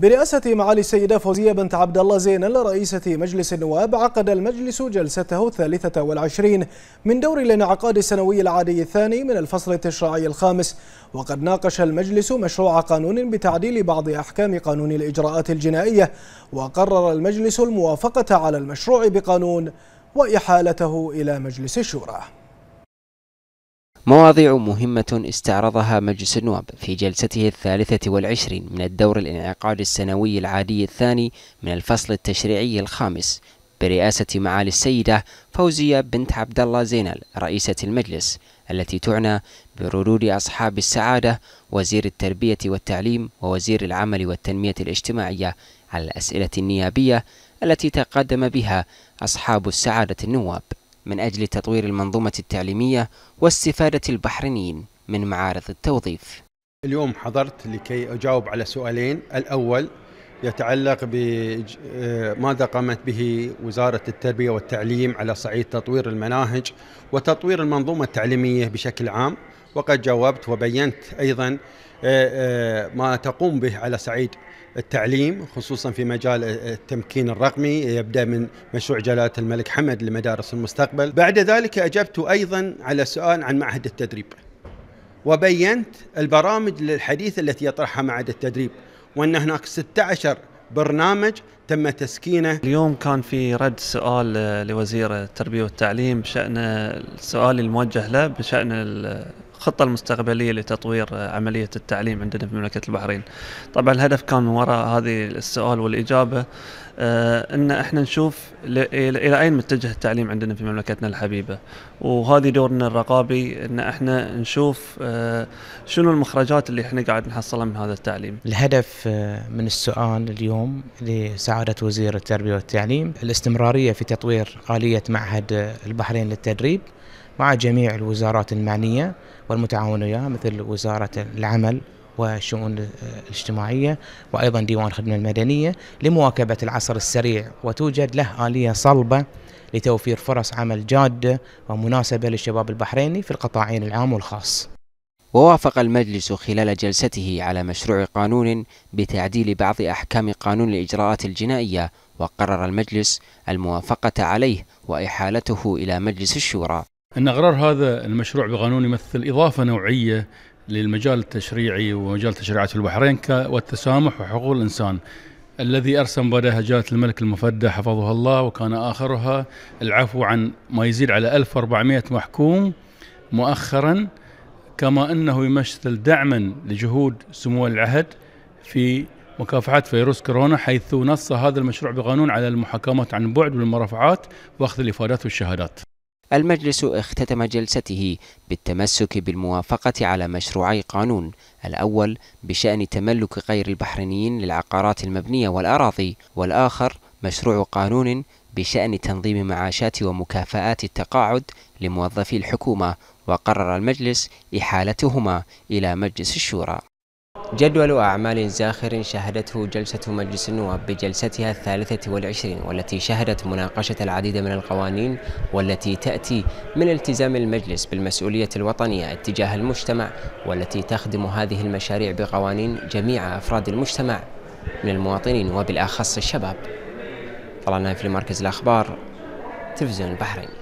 برئاسة معالي السيدة فوزية بنت عبد الله زينل رئيسة مجلس النواب عقد المجلس جلسته الثالثة والعشرين من دور الانعقاد السنوي العادي الثاني من الفصل التشريعي الخامس وقد ناقش المجلس مشروع قانون بتعديل بعض أحكام قانون الإجراءات الجنائية وقرر المجلس الموافقة على المشروع بقانون وإحالته إلى مجلس الشورى مواضيع مهمة استعرضها مجلس النواب في جلسته الثالثة والعشرين من الدور الانعقاد السنوي العادي الثاني من الفصل التشريعي الخامس برئاسة معالي السيدة فوزية بنت عبد الله زينل رئيسة المجلس التي تعنى بردود أصحاب السعادة وزير التربية والتعليم ووزير العمل والتنمية الاجتماعية على الأسئلة النيابية التي تقدم بها أصحاب السعادة النواب من أجل تطوير المنظومة التعليمية واستفادة البحرينيين من معارض التوظيف اليوم حضرت لكي أجاوب على سؤالين الأول يتعلق بماذا آه، قامت به وزارة التربية والتعليم على صعيد تطوير المناهج وتطوير المنظومة التعليمية بشكل عام وقد جاوبت وبينت أيضا آه، آه، ما تقوم به على صعيد التعليم خصوصا في مجال التمكين الرقمي يبدا من مشروع جلاله الملك حمد لمدارس المستقبل، بعد ذلك اجبت ايضا على سؤال عن معهد التدريب. وبينت البرامج الحديثه التي يطرحها معهد التدريب وان هناك 16 برنامج تم تسكينه اليوم كان في رد سؤال آه، لوزير التربيه والتعليم بشان السؤال الموجه له بشان الخطة المستقبلية لتطوير عملية التعليم عندنا في مملكة البحرين طبعا الهدف كان من وراء هذه السؤال والإجابة آه، أن إحنا نشوف إلى أين متجه التعليم عندنا في مملكتنا الحبيبة وهذه دورنا الرقابي أن إحنا نشوف آه، شنو المخرجات اللي إحنا قاعد نحصلها من هذا التعليم الهدف آه، من السؤال اليوم لسعادة وزير التربية والتعليم الاستمرارية في تطوير آلية معهد البحرين للتدريب مع جميع الوزارات المعنية والمتعاونة مثل وزارة العمل والشؤون الاجتماعية وأيضا ديوان الخدمة المدنية لمواكبة العصر السريع وتوجد له آلية صلبة لتوفير فرص عمل جادة ومناسبة للشباب البحريني في القطاعين العام والخاص ووافق المجلس خلال جلسته على مشروع قانون بتعديل بعض أحكام قانون الإجراءات الجنائية وقرر المجلس الموافقة عليه وإحالته إلى مجلس الشورى أن أغرار هذا المشروع بقانون يمثل إضافة نوعية للمجال التشريعي ومجال تشريعات البحرين والتسامح وحقوق الإنسان الذي أرسم جلاله الملك المفدى حفظه الله وكان آخرها العفو عن ما يزيد على 1400 محكوم مؤخرا كما أنه يمثل دعما لجهود سمو العهد في مكافحة فيروس كورونا حيث نص هذا المشروع بقانون على المحاكمات عن بعد والمرافعات وأخذ الإفادات والشهادات المجلس اختتم جلسته بالتمسك بالموافقة على مشروعي قانون الأول بشأن تملك غير البحرينيين للعقارات المبنية والأراضي والآخر مشروع قانون بشأن تنظيم معاشات ومكافآت التقاعد لموظفي الحكومة وقرر المجلس إحالتهما إلى مجلس الشورى جدول أعمال زاخر شهدته جلسة مجلس النواب بجلستها الثالثة والعشرين والتي شهدت مناقشة العديد من القوانين والتي تأتي من التزام المجلس بالمسؤولية الوطنية اتجاه المجتمع والتي تخدم هذه المشاريع بقوانين جميع أفراد المجتمع من المواطنين وبالأخص الشباب طلعنا في مركز الأخبار تلفزيون البحرين